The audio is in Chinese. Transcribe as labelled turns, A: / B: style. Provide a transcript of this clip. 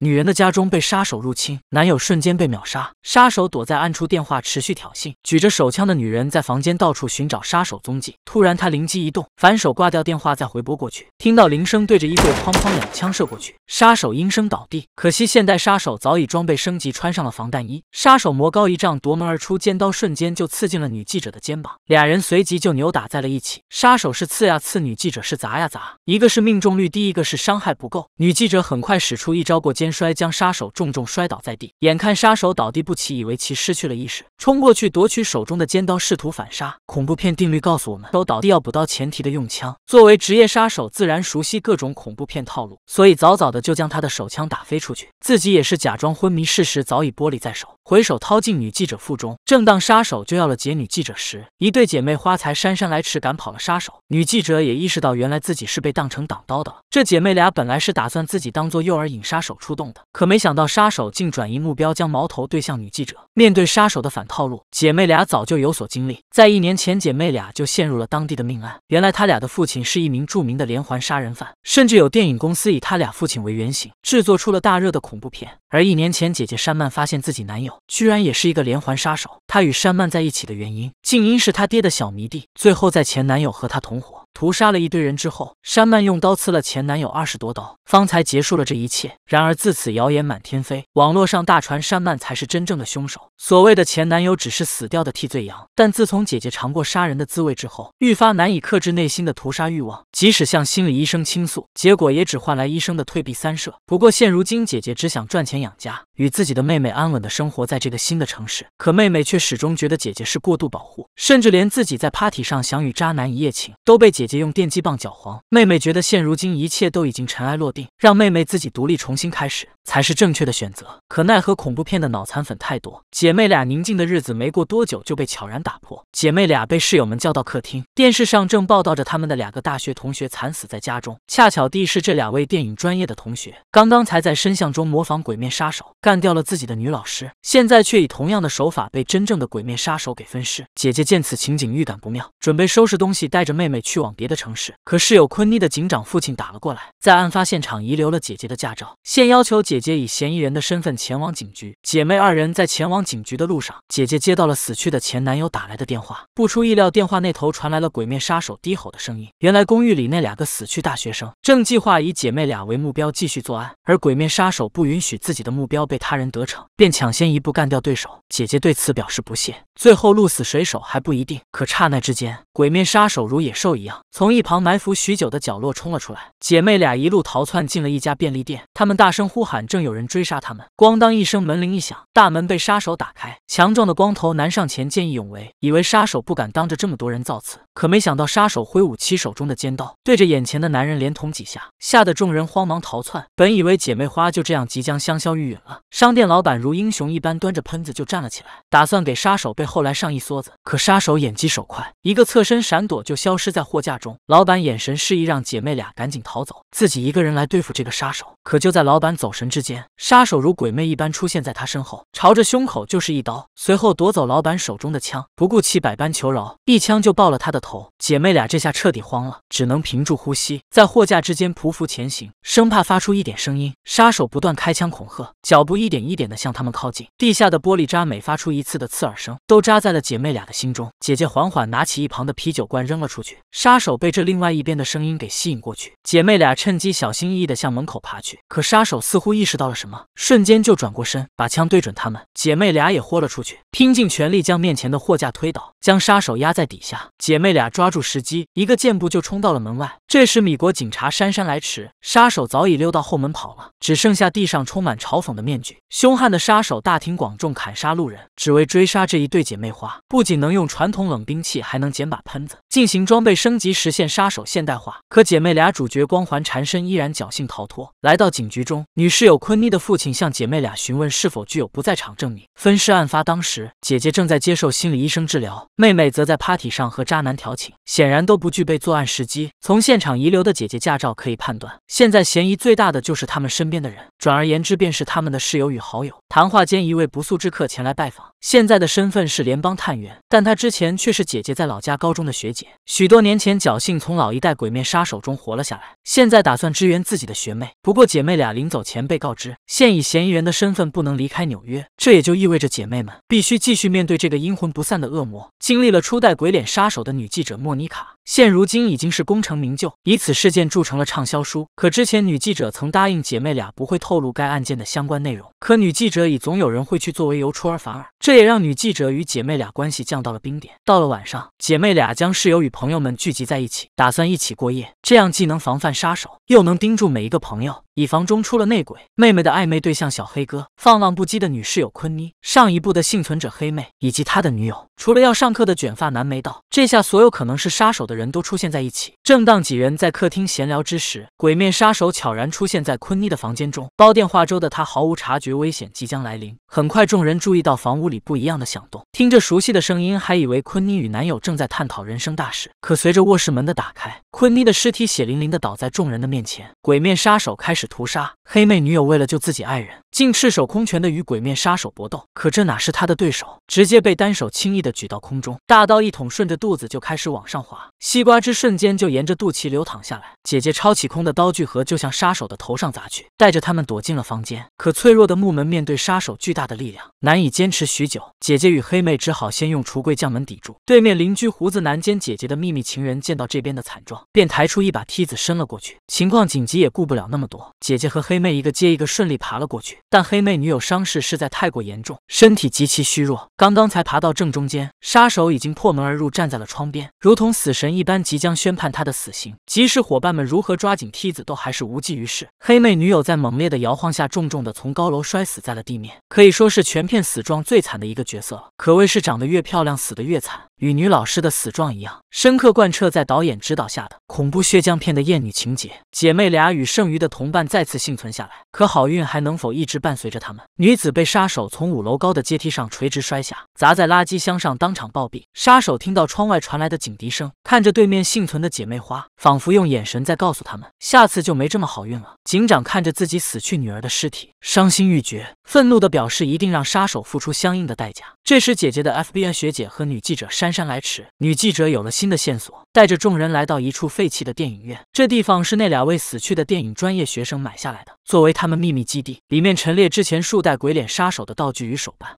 A: 女人的家中被杀手入侵，男友瞬间被秒杀。杀手躲在暗处，电话持续挑衅。举着手枪的女人在房间到处寻找杀手踪迹。突然，她灵机一动，反手挂掉电话，再回拨过去，听到铃声，对着衣柜哐哐两枪射过去，杀手应声倒地。可惜现代杀手早已装备升级，穿上了防弹衣。杀手魔高一丈，夺门而出，尖刀瞬间就刺进了女记者的肩膀。俩人随即就扭打在了一起，杀手是刺呀刺，女记者是砸呀砸，一个是命中率低，一个是伤害不够。女记者很快使出一招过肩。肩摔将杀手重重摔倒在地，眼看杀手倒地不起，以为其失去了意识，冲过去夺取手中的尖刀，试图反杀。恐怖片定律告诉我们，都倒地要补刀，前提的用枪。作为职业杀手，自然熟悉各种恐怖片套路，所以早早的就将他的手枪打飞出去，自己也是假装昏迷，事实早已剥离在手。回手掏进女记者腹中，正当杀手就要了解女记者时，一对姐妹花才姗姗来迟，赶跑了杀手。女记者也意识到，原来自己是被当成挡刀的了。这姐妹俩本来是打算自己当做诱饵引杀手出动的，可没想到杀手竟转移目标，将矛头对向女记者。面对杀手的反套路，姐妹俩早就有所经历。在一年前，姐妹俩就陷入了当地的命案。原来，他俩的父亲是一名著名的连环杀人犯，甚至有电影公司以他俩父亲为原型，制作出了大热的恐怖片。而一年前，姐姐山曼发现自己男友居然也是一个连环杀手。她与山曼在一起的原因，竟因是她爹的小迷弟。最后，在前男友和她同伙屠杀了一堆人之后，山曼用刀刺了前男友二十多刀，方才结束了这一切。然而自此，谣言满天飞，网络上大传山曼才是真正的凶手，所谓的前男友只是死掉的替罪羊。但自从姐姐尝过杀人的滋味之后，愈发难以克制内心的屠杀欲望，即使向心理医生倾诉，结果也只换来医生的退避三舍。不过现如今，姐姐只想赚钱。养家与自己的妹妹安稳的生活在这个新的城市，可妹妹却始终觉得姐姐是过度保护，甚至连自己在 party 上想与渣男一夜情都被姐姐用电击棒搅黄。妹妹觉得现如今一切都已经尘埃落定，让妹妹自己独立重新开始才是正确的选择。可奈何恐怖片的脑残粉太多，姐妹俩宁静的日子没过多久就被悄然打破。姐妹俩被室友们叫到客厅，电视上正报道着他们的两个大学同学惨死在家中，恰巧地是这两位电影专业的同学刚刚才在深巷中模仿鬼面。杀手干掉了自己的女老师，现在却以同样的手法被真正的鬼面杀手给分尸。姐姐见此情景，预感不妙，准备收拾东西，带着妹妹去往别的城市。可室友昆妮的警长父亲打了过来，在案发现场遗留了姐姐的驾照，现要求姐姐以嫌疑人的身份前往警局。姐妹二人在前往警局的路上，姐姐接到了死去的前男友打来的电话。不出意料，电话那头传来了鬼面杀手低吼的声音。原来公寓里那两个死去大学生正计划以姐妹俩为目标继续作案，而鬼面杀手不允许自己。己的目标被他人得逞，便抢先一步干掉对手。姐姐对此表示不屑。最后鹿死谁手还不一定。可刹那之间，鬼面杀手如野兽一样从一旁埋伏许久的角落冲了出来。姐妹俩一路逃窜进了一家便利店。她们大声呼喊，正有人追杀她们。咣当一声，门铃一响，大门被杀手打开。强壮的光头男上前见义勇为，以为杀手不敢当着这么多人造次，可没想到杀手挥舞起手中的尖刀，对着眼前的男人连捅几下，吓得众人慌忙逃窜。本以为姐妹花就这样即将相。笑晕了，商店老板如英雄一般端着喷子就站了起来，打算给杀手背后来上一梭子。可杀手眼疾手快，一个侧身闪躲就消失在货架中。老板眼神示意让姐妹俩赶紧逃走，自己一个人来对付这个杀手。可就在老板走神之间，杀手如鬼魅一般出现在他身后，朝着胸口就是一刀，随后夺走老板手中的枪，不顾其百般求饶，一枪就爆了他的头。姐妹俩这下彻底慌了，只能屏住呼吸，在货架之间匍匐前行，生怕发出一点声音。杀手不断开枪恐吓。脚步一点一点的向他们靠近，地下的玻璃渣每发出一次的刺耳声，都扎在了姐妹俩的心中。姐姐缓缓拿起一旁的啤酒罐扔了出去，杀手被这另外一边的声音给吸引过去。姐妹俩趁机小心翼翼的向门口爬去，可杀手似乎意识到了什么，瞬间就转过身，把枪对准他们。姐妹俩也豁了出去，拼尽全力将面前的货架推倒，将杀手压在底下。姐妹俩抓住时机，一个箭步就冲到了门外。这时米国警察姗姗来迟，杀手早已溜到后门跑了，只剩下地上充满。嘲讽的面具，凶悍的杀手，大庭广众砍杀路人，只为追杀这一对姐妹花。不仅能用传统冷兵器，还能捡把喷子进行装备升级，实现杀手现代化。可姐妹俩主角光环缠身，依然侥幸逃脱，来到警局中。女室友昆妮的父亲向姐妹俩询问是否具有不在场证明。分尸案发当时，姐姐正在接受心理医生治疗，妹妹则在 party 上和渣男调情，显然都不具备作案时机。从现场遗留的姐姐驾照可以判断，现在嫌疑最大的就是他们身边的人。转而言之，便是。是他们的室友与好友。谈话间，一位不速之客前来拜访。现在的身份是联邦探员，但他之前却是姐姐在老家高中的学姐。许多年前，侥幸从老一代鬼面杀手中活了下来。现在打算支援自己的学妹。不过，姐妹俩临走前被告知，现以嫌疑人的身份不能离开纽约。这也就意味着姐妹们必须继续面对这个阴魂不散的恶魔。经历了初代鬼脸杀手的女记者莫妮卡，现如今已经是功成名就，以此事件铸成了畅销书。可之前，女记者曾答应姐妹俩不会透露该案件的。相关内容，可女记者以总有人会去作为由出尔反尔，这也让女记者与姐妹俩关系降到了冰点。到了晚上，姐妹俩将室友与朋友们聚集在一起，打算一起过夜，这样既能防范杀手，又能盯住每一个朋友。以防中出了内鬼，妹妹的暧昧对象小黑哥，放浪不羁的女室友昆妮，上一部的幸存者黑妹以及他的女友，除了要上课的卷发男没到，这下所有可能是杀手的人都出现在一起。正当几人在客厅闲聊之时，鬼面杀手悄然出现在昆妮的房间中，煲电话粥的他毫无察觉危险即将来临。很快，众人注意到房屋里不一样的响动，听着熟悉的声音，还以为昆妮与男友正在探讨人生大事。可随着卧室门的打开，昆妮的尸体血淋淋的倒在众人的面前，鬼面杀手开始。屠杀黑妹女友为了救自己爱人，竟赤手空拳的与鬼面杀手搏斗，可这哪是他的对手，直接被单手轻易的举到空中，大刀一捅，顺着肚子就开始往上滑，西瓜汁瞬间就沿着肚脐流淌下来。姐姐抄起空的刀具盒就向杀手的头上砸去，带着他们躲进了房间。可脆弱的木门面对杀手巨大的力量，难以坚持许久，姐姐与黑妹只好先用橱柜将门抵住。对面邻居胡子男兼姐姐的秘密情人见到这边的惨状，便抬出一把梯子伸了过去。情况紧急也顾不了那么多。姐姐和黑妹一个接一个顺利爬了过去，但黑妹女友伤势实在太过严重，身体极其虚弱，刚刚才爬到正中间，杀手已经破门而入，站在了窗边，如同死神一般即将宣判她的死刑。即使伙伴们如何抓紧梯子，都还是无济于事。黑妹女友在猛烈的摇晃下，重重的从高楼摔死在了地面，可以说是全片死状最惨的一个角色，可谓是长得越漂亮，死的越惨。与女老师的死状一样，深刻贯彻在导演指导下的恐怖血浆片的艳女情节。姐妹俩与剩余的同伴。再次幸存下来，可好运还能否一直伴随着他们？女子被杀手从五楼高的阶梯上垂直摔下，砸在垃圾箱上，当场暴毙。杀手听到窗外传来的警笛声，看着对面幸存的姐妹花，仿佛用眼神在告诉他们，下次就没这么好运了。警长看着自己死去女儿的尸体，伤心欲绝，愤怒地表示一定让杀手付出相应的代价。这时，姐姐的 FBI 学姐和女记者姗姗来迟。女记者有了新的线索，带着众人来到一处废弃的电影院。这地方是那两位死去的电影专业学生买下来的，作为他们秘密基地。里面陈列之前数代鬼脸杀手的道具与手办。